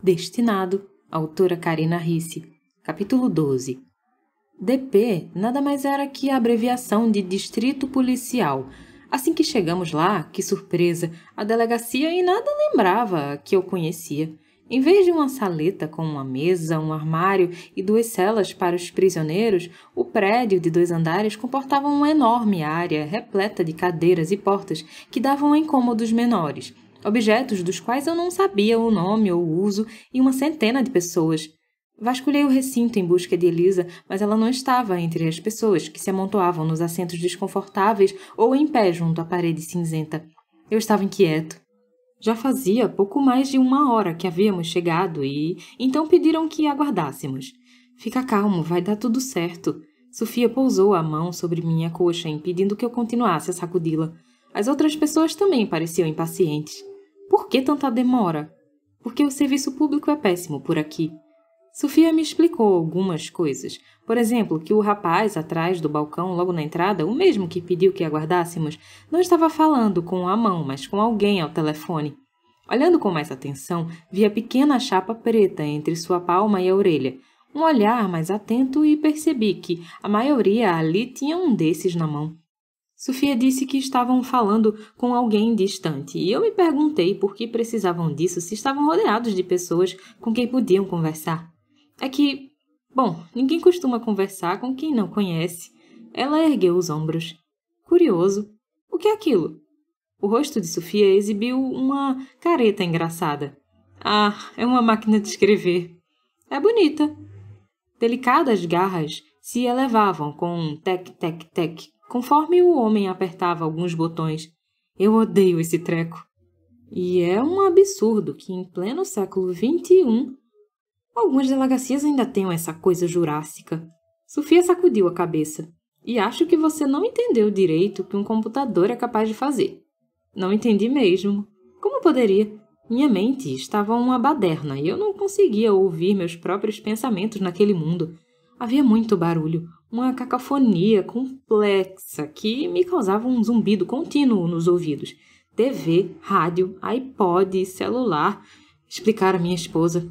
Destinado, autora Karina Risse, capítulo 12. DP nada mais era que a abreviação de Distrito Policial. Assim que chegamos lá, que surpresa, a delegacia em nada lembrava que eu conhecia. Em vez de uma saleta com uma mesa, um armário e duas celas para os prisioneiros, o prédio de dois andares comportava uma enorme área repleta de cadeiras e portas que davam a incômodos menores objetos dos quais eu não sabia o nome ou o uso, e uma centena de pessoas. Vasculhei o recinto em busca de Elisa, mas ela não estava entre as pessoas que se amontoavam nos assentos desconfortáveis ou em pé junto à parede cinzenta. Eu estava inquieto. Já fazia pouco mais de uma hora que havíamos chegado e então pediram que aguardássemos. Fica calmo, vai dar tudo certo. Sofia pousou a mão sobre minha coxa, impedindo que eu continuasse a sacudi-la. As outras pessoas também pareciam impacientes. Por que tanta demora? Porque o serviço público é péssimo por aqui. Sofia me explicou algumas coisas. Por exemplo, que o rapaz atrás do balcão, logo na entrada, o mesmo que pediu que aguardássemos, não estava falando com a mão, mas com alguém ao telefone. Olhando com mais atenção, vi a pequena chapa preta entre sua palma e a orelha. Um olhar mais atento e percebi que a maioria ali tinha um desses na mão. Sofia disse que estavam falando com alguém distante, e eu me perguntei por que precisavam disso se estavam rodeados de pessoas com quem podiam conversar. É que, bom, ninguém costuma conversar com quem não conhece. Ela ergueu os ombros. Curioso. O que é aquilo? O rosto de Sofia exibiu uma careta engraçada. Ah, é uma máquina de escrever. É bonita. Delicadas garras se elevavam com um tec-tec-tec Conforme o homem apertava alguns botões, eu odeio esse treco. E é um absurdo que, em pleno século XXI, algumas delegacias ainda tenham essa coisa jurássica. Sofia sacudiu a cabeça. E acho que você não entendeu direito o que um computador é capaz de fazer. Não entendi mesmo. Como poderia? Minha mente estava uma baderna e eu não conseguia ouvir meus próprios pensamentos naquele mundo. Havia muito barulho, uma cacofonia complexa que me causava um zumbido contínuo nos ouvidos. TV, rádio, iPod, celular, explicara minha esposa.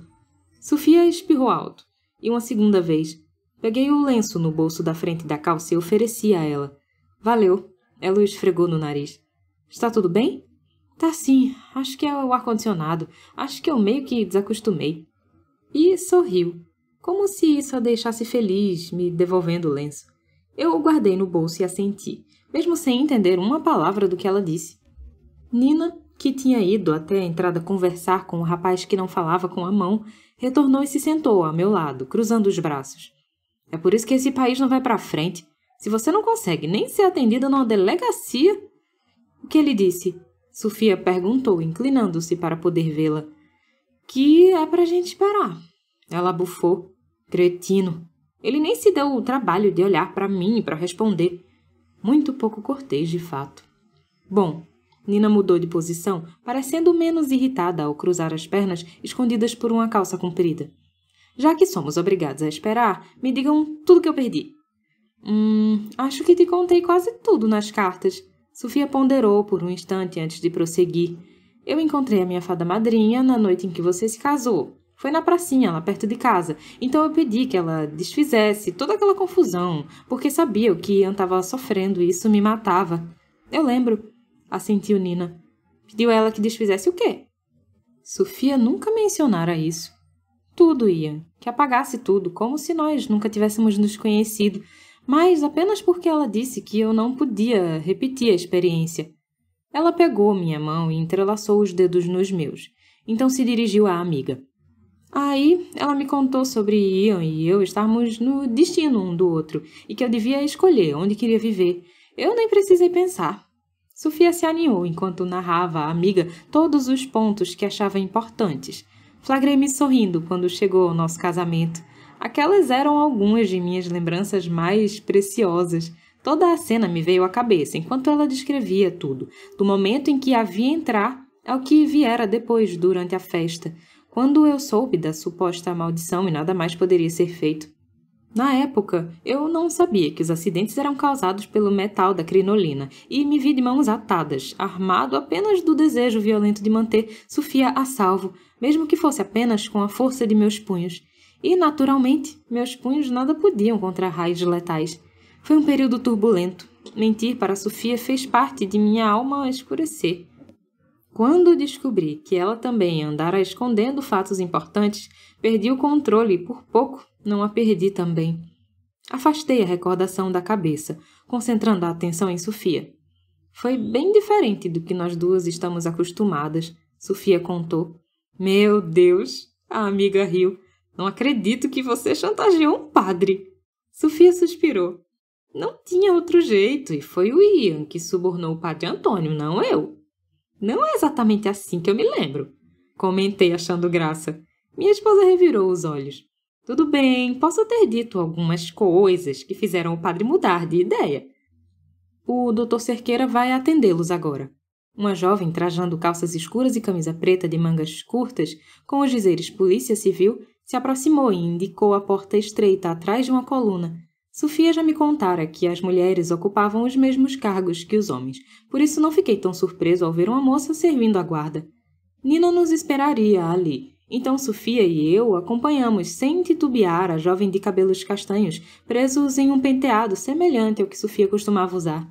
Sofia espirrou alto, e uma segunda vez. Peguei o lenço no bolso da frente da calça e ofereci a ela. Valeu. Ela o esfregou no nariz. Está tudo bem? Tá sim. Acho que é o ar-condicionado. Acho que eu meio que desacostumei. E sorriu, como se isso a deixasse feliz, me devolvendo o lenço. Eu o guardei no bolso e assenti, mesmo sem entender uma palavra do que ela disse. Nina, que tinha ido até a entrada conversar com o rapaz que não falava com a mão, retornou e se sentou a meu lado, cruzando os braços. É por isso que esse país não vai para frente. Se você não consegue nem ser atendida numa delegacia. O que ele disse? Sofia perguntou, inclinando-se para poder vê-la. Que é pra gente parar. Ela bufou, Cretino. Ele nem se deu o trabalho de olhar para mim e para responder. Muito pouco cortês, de fato. Bom, Nina mudou de posição, parecendo menos irritada ao cruzar as pernas escondidas por uma calça comprida. Já que somos obrigados a esperar, me digam tudo que eu perdi. Hum, acho que te contei quase tudo nas cartas. Sofia ponderou por um instante antes de prosseguir. Eu encontrei a minha fada madrinha na noite em que você se casou. Foi na pracinha, lá perto de casa. Então eu pedi que ela desfizesse toda aquela confusão, porque sabia o que Ian estava sofrendo e isso me matava. Eu lembro, assentiu Nina. Pediu ela que desfizesse o quê? Sofia nunca mencionara isso. Tudo, Ian, que apagasse tudo, como se nós nunca tivéssemos nos conhecido, mas apenas porque ela disse que eu não podia repetir a experiência. Ela pegou minha mão e entrelaçou os dedos nos meus, então se dirigiu à amiga. Aí ela me contou sobre Ian e eu estarmos no destino um do outro e que eu devia escolher onde queria viver. Eu nem precisei pensar. Sofia se aninhou enquanto narrava à amiga todos os pontos que achava importantes. Flagrei-me sorrindo quando chegou ao nosso casamento. Aquelas eram algumas de minhas lembranças mais preciosas. Toda a cena me veio à cabeça enquanto ela descrevia tudo, do momento em que havia entrar ao que viera depois durante a festa. Quando eu soube da suposta maldição e nada mais poderia ser feito. Na época, eu não sabia que os acidentes eram causados pelo metal da crinolina e me vi de mãos atadas, armado apenas do desejo violento de manter Sofia a salvo, mesmo que fosse apenas com a força de meus punhos. E, naturalmente, meus punhos nada podiam contra raios letais. Foi um período turbulento. Mentir para Sofia fez parte de minha alma escurecer. Quando descobri que ela também andara escondendo fatos importantes, perdi o controle e por pouco não a perdi também. Afastei a recordação da cabeça, concentrando a atenção em Sofia. Foi bem diferente do que nós duas estamos acostumadas, Sofia contou. Meu Deus! A amiga riu. Não acredito que você chantageou um padre. Sofia suspirou. Não tinha outro jeito, e foi o Ian que subornou o padre Antônio, não eu. Não é exatamente assim que eu me lembro, comentei achando graça. Minha esposa revirou os olhos. Tudo bem, posso ter dito algumas coisas que fizeram o padre mudar de ideia. O doutor Cerqueira vai atendê-los agora. Uma jovem trajando calças escuras e camisa preta de mangas curtas, com os dizeres Polícia Civil, se aproximou e indicou a porta estreita atrás de uma coluna, Sofia já me contara que as mulheres ocupavam os mesmos cargos que os homens, por isso não fiquei tão surpreso ao ver uma moça servindo a guarda. Nina nos esperaria ali, então Sofia e eu acompanhamos sem titubear a jovem de cabelos castanhos, presos em um penteado semelhante ao que Sofia costumava usar.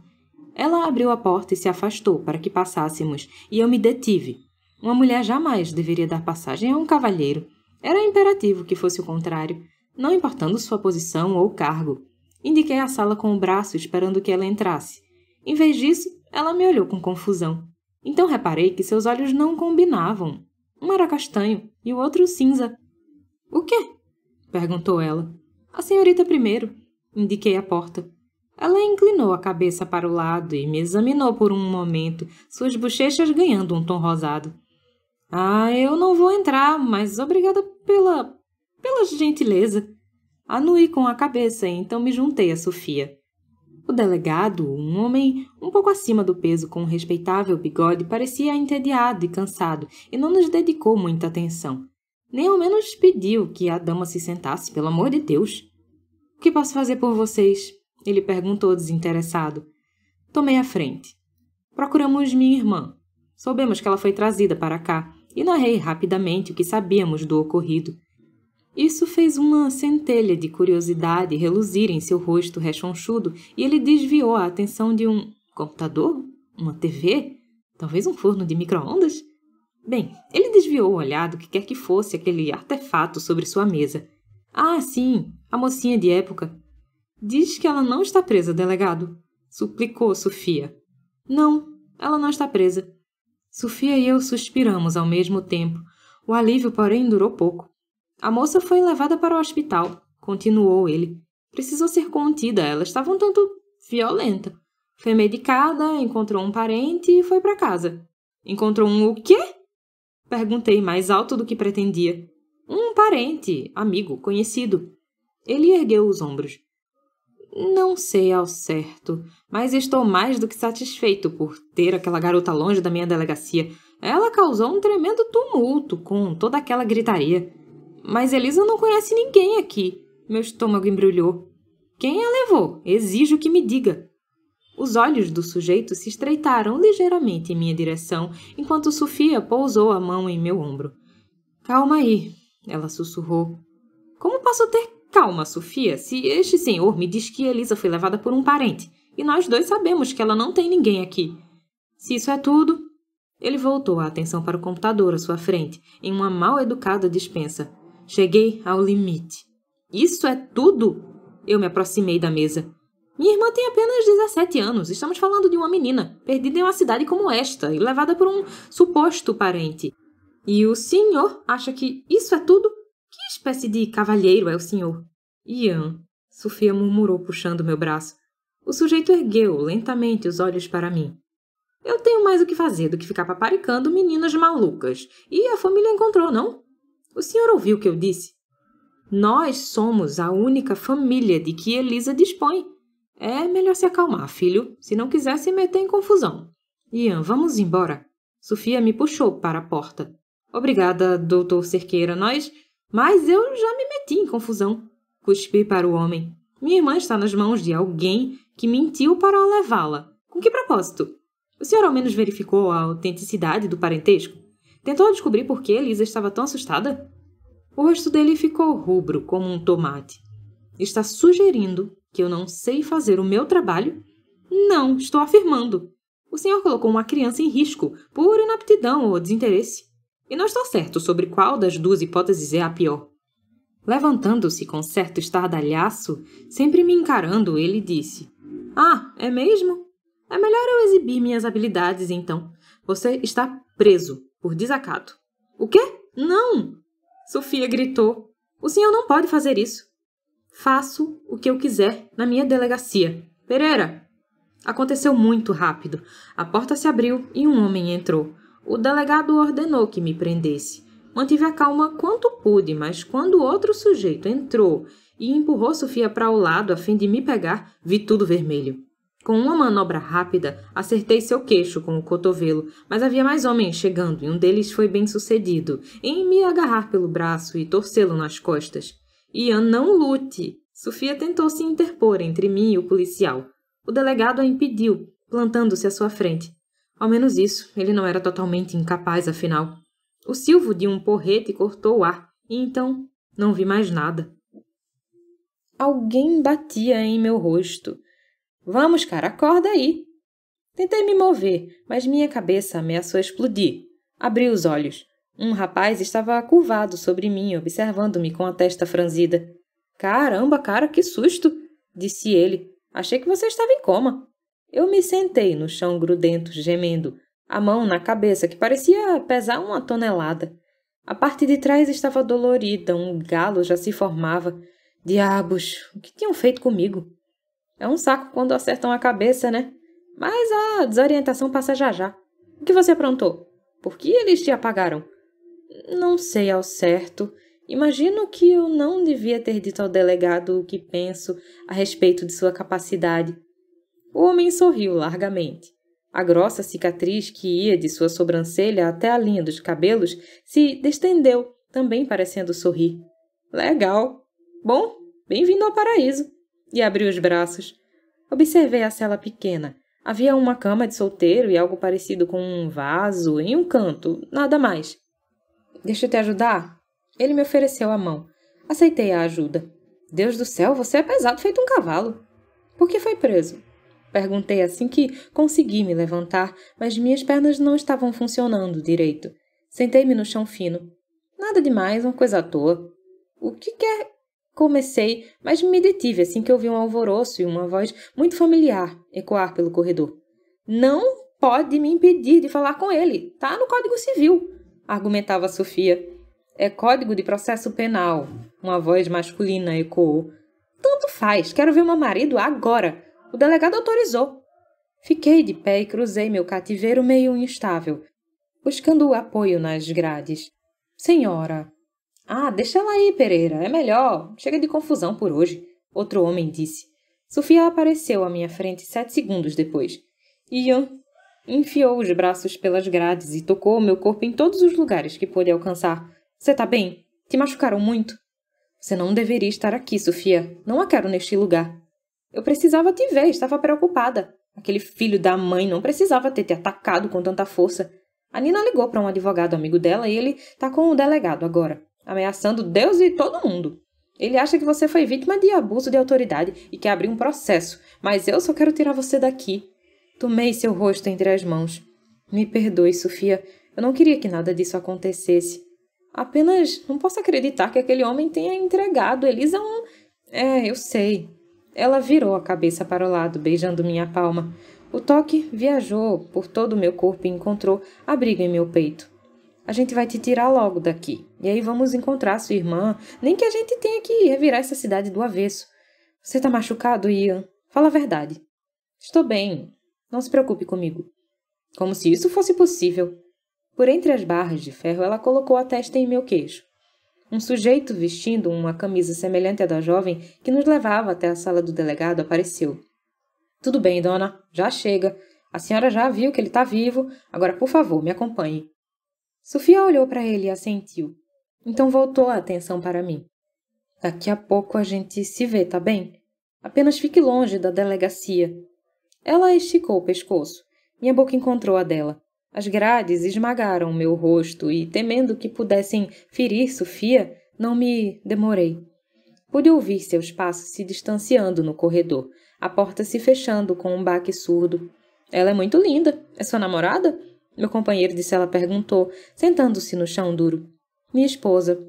Ela abriu a porta e se afastou para que passássemos, e eu me detive. Uma mulher jamais deveria dar passagem a um cavalheiro. Era imperativo que fosse o contrário, não importando sua posição ou cargo. Indiquei a sala com o braço, esperando que ela entrasse. Em vez disso, ela me olhou com confusão. Então reparei que seus olhos não combinavam. Um era castanho e o outro cinza. O quê? perguntou ela. A senhorita primeiro. Indiquei a porta. Ela inclinou a cabeça para o lado e me examinou por um momento, suas bochechas ganhando um tom rosado. Ah, eu não vou entrar, mas obrigada pela. pela gentileza. Anui com a cabeça, então me juntei a Sofia. O delegado, um homem um pouco acima do peso com um respeitável bigode, parecia entediado e cansado e não nos dedicou muita atenção. Nem ao menos pediu que a dama se sentasse, pelo amor de Deus. O que posso fazer por vocês? Ele perguntou desinteressado. Tomei a frente. Procuramos minha irmã. Soubemos que ela foi trazida para cá e narrei rapidamente o que sabíamos do ocorrido. Isso fez uma centelha de curiosidade reluzir em seu rosto rechonchudo e ele desviou a atenção de um computador? Uma TV? Talvez um forno de micro-ondas? Bem, ele desviou o olhar do que quer que fosse aquele artefato sobre sua mesa. Ah, sim, a mocinha de época. Diz que ela não está presa, delegado, suplicou Sofia. Não, ela não está presa. Sofia e eu suspiramos ao mesmo tempo. O alívio, porém, durou pouco. A moça foi levada para o hospital, continuou ele. Precisou ser contida, ela estava um tanto violenta. Foi medicada, encontrou um parente e foi para casa. Encontrou um o quê? Perguntei mais alto do que pretendia. Um parente, amigo, conhecido. Ele ergueu os ombros. Não sei ao certo, mas estou mais do que satisfeito por ter aquela garota longe da minha delegacia. Ela causou um tremendo tumulto com toda aquela gritaria. Mas Elisa não conhece ninguém aqui. Meu estômago embrulhou. Quem a levou? Exijo que me diga. Os olhos do sujeito se estreitaram ligeiramente em minha direção, enquanto Sofia pousou a mão em meu ombro. Calma aí, ela sussurrou. Como posso ter calma, Sofia, se este senhor me diz que Elisa foi levada por um parente, e nós dois sabemos que ela não tem ninguém aqui? Se isso é tudo. Ele voltou a atenção para o computador à sua frente, em uma mal educada dispensa. Cheguei ao limite. Isso é tudo? Eu me aproximei da mesa. Minha irmã tem apenas 17 anos. Estamos falando de uma menina, perdida em uma cidade como esta e levada por um suposto parente. E o senhor acha que isso é tudo? Que espécie de cavalheiro é o senhor? Ian, Sofia murmurou puxando meu braço. O sujeito ergueu lentamente os olhos para mim. Eu tenho mais o que fazer do que ficar paparicando meninas malucas. E a família encontrou, não? O senhor ouviu o que eu disse? Nós somos a única família de que Elisa dispõe. É melhor se acalmar, filho, se não quiser se meter em confusão. Ian, vamos embora. Sofia me puxou para a porta. Obrigada, doutor Cerqueira, nós. Mas eu já me meti em confusão. Cuspi para o homem. Minha irmã está nas mãos de alguém que mentiu para levá-la. Com que propósito? O senhor ao menos verificou a autenticidade do parentesco? Tentou descobrir por que Elisa estava tão assustada? O rosto dele ficou rubro como um tomate. Está sugerindo que eu não sei fazer o meu trabalho? Não, estou afirmando. O senhor colocou uma criança em risco por inaptidão ou desinteresse. E não estou certo sobre qual das duas hipóteses é a pior. Levantando-se com certo estardalhaço, sempre me encarando, ele disse: Ah, é mesmo? É melhor eu exibir minhas habilidades então. Você está preso por desacato. O quê? Não! Sofia gritou. O senhor não pode fazer isso. Faço o que eu quiser na minha delegacia. Pereira! Aconteceu muito rápido. A porta se abriu e um homem entrou. O delegado ordenou que me prendesse. Mantive a calma quanto pude, mas quando outro sujeito entrou e empurrou Sofia para o lado a fim de me pegar, vi tudo vermelho. Com uma manobra rápida, acertei seu queixo com o cotovelo, mas havia mais homens chegando e um deles foi bem sucedido em me agarrar pelo braço e torcê-lo nas costas. Ian, não lute! Sofia tentou se interpor entre mim e o policial. O delegado a impediu, plantando-se à sua frente. Ao menos isso, ele não era totalmente incapaz, afinal. O silvo de um porrete cortou o ar, e então não vi mais nada. Alguém batia em meu rosto. Vamos, cara, acorda aí. Tentei me mover, mas minha cabeça ameaçou explodir. Abri os olhos. Um rapaz estava curvado sobre mim, observando-me com a testa franzida. Caramba, cara, que susto! disse ele. Achei que você estava em coma. Eu me sentei no chão grudento, gemendo, a mão na cabeça que parecia pesar uma tonelada. A parte de trás estava dolorida, um galo já se formava. Diabos, o que tinham feito comigo? É um saco quando acertam a cabeça, né? Mas a desorientação passa já já. O que você aprontou? Por que eles te apagaram? Não sei ao certo. Imagino que eu não devia ter dito ao delegado o que penso a respeito de sua capacidade. O homem sorriu largamente. A grossa cicatriz que ia de sua sobrancelha até a linha dos cabelos se destendeu, também parecendo sorrir. Legal. Bom, bem-vindo ao paraíso e abri os braços. Observei a cela pequena. Havia uma cama de solteiro e algo parecido com um vaso em um canto, nada mais. Deixa eu te ajudar? Ele me ofereceu a mão. Aceitei a ajuda. Deus do céu, você é pesado feito um cavalo. Por que foi preso? Perguntei assim que consegui me levantar, mas minhas pernas não estavam funcionando direito. Sentei-me no chão fino. Nada demais, uma coisa à toa. O que quer Comecei, mas me detive assim que ouvi um alvoroço e uma voz muito familiar ecoar pelo corredor. Não pode me impedir de falar com ele. Tá no Código Civil, argumentava Sofia. É Código de Processo Penal. Uma voz masculina ecoou. Tanto faz, quero ver meu marido agora. O delegado autorizou. Fiquei de pé e cruzei meu cativeiro meio instável, buscando o apoio nas grades. Senhora, ah, deixa ela aí, Pereira, é melhor. Chega de confusão por hoje, outro homem disse. Sofia apareceu à minha frente sete segundos depois. Ian enfiou os braços pelas grades e tocou meu corpo em todos os lugares que pôde alcançar. Você tá bem? Te machucaram muito? Você não deveria estar aqui, Sofia. Não a quero neste lugar. Eu precisava te ver, estava preocupada. Aquele filho da mãe não precisava ter te atacado com tanta força. A Nina ligou para um advogado amigo dela e ele tá com o delegado agora ameaçando Deus e todo mundo. Ele acha que você foi vítima de abuso de autoridade e quer abrir um processo, mas eu só quero tirar você daqui. Tomei seu rosto entre as mãos. Me perdoe, Sofia. Eu não queria que nada disso acontecesse. Apenas não posso acreditar que aquele homem tenha entregado Elisa um. É, eu sei. Ela virou a cabeça para o lado, beijando minha palma. O toque viajou por todo o meu corpo e encontrou abrigo em meu peito. A gente vai te tirar logo daqui. E aí vamos encontrar sua irmã, nem que a gente tenha que revirar é essa cidade do avesso. Você tá machucado, Ian? Fala a verdade. Estou bem. Não se preocupe comigo. Como se isso fosse possível. Por entre as barras de ferro, ela colocou a testa em meu queixo. Um sujeito vestindo uma camisa semelhante à da jovem que nos levava até a sala do delegado apareceu. Tudo bem, dona, já chega. A senhora já viu que ele está vivo, agora por favor, me acompanhe. Sofia olhou para ele e assentiu. Então voltou a atenção para mim. Daqui a pouco a gente se vê, tá bem? Apenas fique longe da delegacia. Ela esticou o pescoço. Minha boca encontrou a dela. As grades esmagaram meu rosto e, temendo que pudessem ferir Sofia, não me demorei. Pude ouvir seus passos se distanciando no corredor, a porta se fechando com um baque surdo. Ela é muito linda. É sua namorada? Meu companheiro de cela perguntou, sentando-se no chão duro. Minha esposa.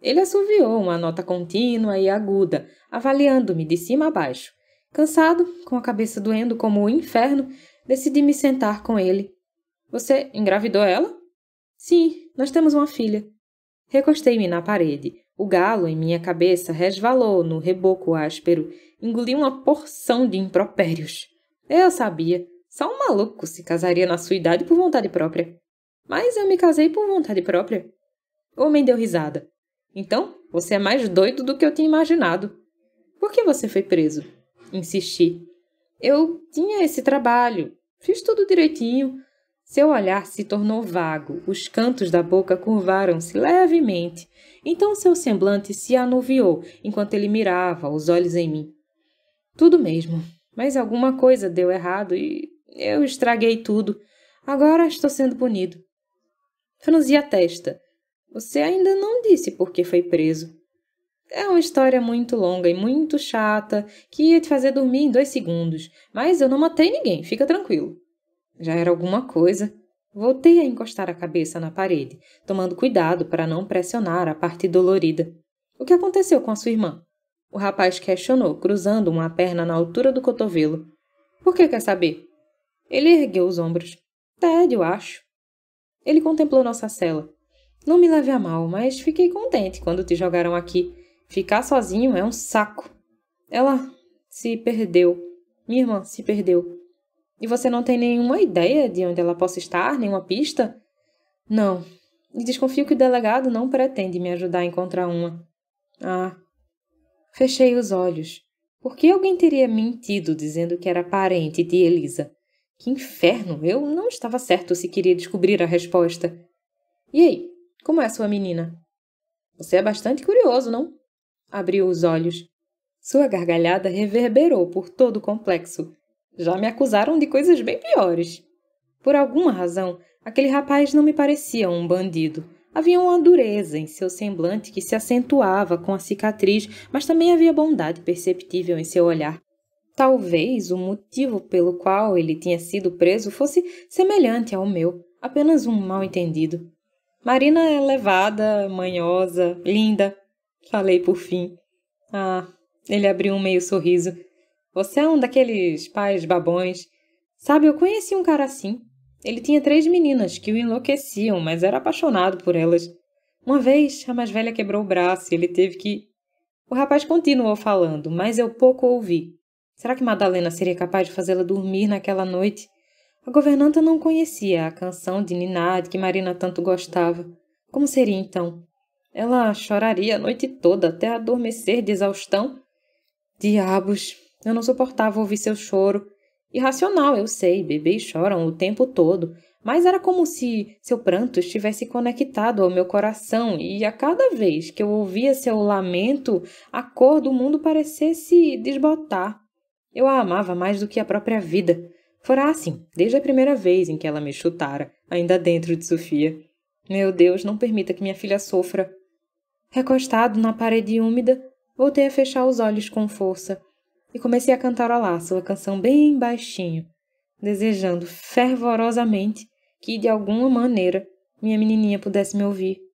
Ele assoviou uma nota contínua e aguda, avaliando-me de cima a baixo. Cansado, com a cabeça doendo como o inferno, decidi me sentar com ele. Você engravidou ela? Sim, nós temos uma filha. Recostei-me na parede. O galo em minha cabeça resvalou no reboco áspero. Engoli uma porção de impropérios. Eu sabia. Só um maluco se casaria na sua idade por vontade própria. Mas eu me casei por vontade própria. O homem deu risada. Então, você é mais doido do que eu tinha imaginado. Por que você foi preso? Insisti. Eu tinha esse trabalho. Fiz tudo direitinho. Seu olhar se tornou vago, os cantos da boca curvaram-se levemente. Então seu semblante se anuviou enquanto ele mirava os olhos em mim. Tudo mesmo, mas alguma coisa deu errado e eu estraguei tudo. Agora estou sendo punido. Franzi a testa. Você ainda não disse por que foi preso. É uma história muito longa e muito chata que ia te fazer dormir em dois segundos, mas eu não matei ninguém, fica tranquilo. Já era alguma coisa. Voltei a encostar a cabeça na parede, tomando cuidado para não pressionar a parte dolorida. O que aconteceu com a sua irmã? O rapaz questionou, cruzando uma perna na altura do cotovelo. Por que quer saber? Ele ergueu os ombros. Tédio, eu acho. Ele contemplou nossa cela. Não me leve a mal, mas fiquei contente quando te jogaram aqui. Ficar sozinho é um saco. Ela se perdeu. Minha irmã se perdeu. E você não tem nenhuma ideia de onde ela possa estar, nenhuma pista? Não. E desconfio que o delegado não pretende me ajudar a encontrar uma. Ah. Fechei os olhos. Por que alguém teria mentido dizendo que era parente de Elisa? Que inferno! Eu não estava certo se queria descobrir a resposta. E aí, como é sua menina? Você é bastante curioso, não? Abriu os olhos. Sua gargalhada reverberou por todo o complexo. Já me acusaram de coisas bem piores. Por alguma razão, aquele rapaz não me parecia um bandido. Havia uma dureza em seu semblante que se acentuava com a cicatriz, mas também havia bondade perceptível em seu olhar. Talvez o motivo pelo qual ele tinha sido preso fosse semelhante ao meu, apenas um mal-entendido. Marina é levada, manhosa, linda. Falei por fim. Ah, ele abriu um meio sorriso. Você é um daqueles pais babões. Sabe, eu conheci um cara assim. Ele tinha três meninas que o enlouqueciam, mas era apaixonado por elas. Uma vez, a mais velha quebrou o braço e ele teve que. O rapaz continuou falando, mas eu pouco ouvi. Será que Madalena seria capaz de fazê-la dormir naquela noite? A governanta não conhecia a canção de Ninade que Marina tanto gostava. Como seria então? Ela choraria a noite toda até adormecer de exaustão? Diabos! Eu não suportava ouvir seu choro. Irracional, eu sei, bebês choram o tempo todo, mas era como se seu pranto estivesse conectado ao meu coração e a cada vez que eu ouvia seu lamento, a cor do mundo parecesse desbotar. Eu a amava mais do que a própria vida. Fora assim, desde a primeira vez em que ela me chutara, ainda dentro de Sofia. Meu Deus, não permita que minha filha sofra. Recostado na parede úmida, voltei a fechar os olhos com força e comecei a cantarolar sua canção bem baixinho, desejando fervorosamente que, de alguma maneira, minha menininha pudesse me ouvir.